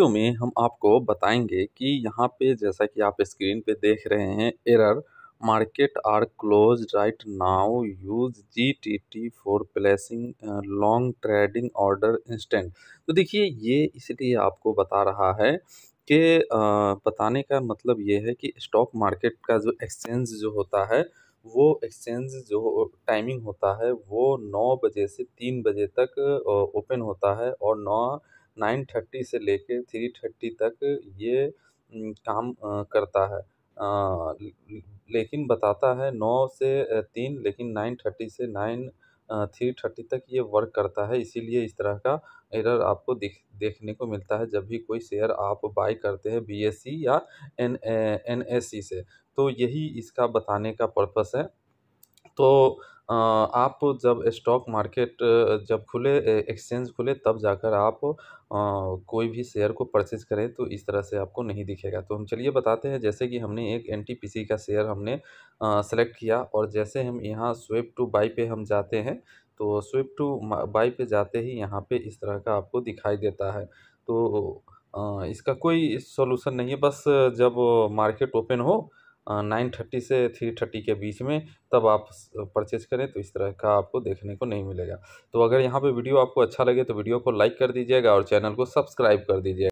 video में हम आपको बताएंगे कि यहाँ पे जैसा कि आप स्क्रीन पे देख रहे हैं error market are close right now use G T T for placing long trading order instant तो देखिए ये इसलिए आपको बता रहा है कि बताने का मतलब ये है कि स्टॉक मार्केट का जो एक्सचेंज जो होता है वो एक्सचेंज जो टाइमिंग होता है वो नौ बजे से तीन बजे तक ओपन होता है और नौ नाइन थर्टी से लेकर थ्री थर्टी तक ये काम करता है लेकिन बताता है नौ से तीन लेकिन नाइन थर्टी से नाइन थ्री थर्टी तक ये वर्क करता है इसीलिए इस तरह का एरर आपको दिख देखने को मिलता है जब भी कोई शेयर आप बाय करते हैं बीएससी e या एन एन एस सी से तो यही इसका बताने का पर्पस है तो आप जब स्टॉक मार्केट जब खुले एक्सचेंज खुले तब जाकर आप कोई भी शेयर को परचेज करें तो इस तरह से आपको नहीं दिखेगा तो हम चलिए बताते हैं जैसे कि हमने एक एन का शेयर हमने सेलेक्ट किया और जैसे हम यहाँ स्वेप टू बाई पे हम जाते हैं तो स्विप टू बाई पे जाते ही यहाँ पे इस तरह का आपको दिखाई देता है तो इसका कोई सोलूसन नहीं है बस जब मार्केट ओपन हो नाइन थर्टी से थ्री थर्टी के बीच में तब आप परचेज करें तो इस तरह का आपको देखने को नहीं मिलेगा तो अगर यहाँ पे वीडियो आपको अच्छा लगे तो वीडियो को लाइक कर दीजिएगा और चैनल को सब्सक्राइब कर दीजिएगा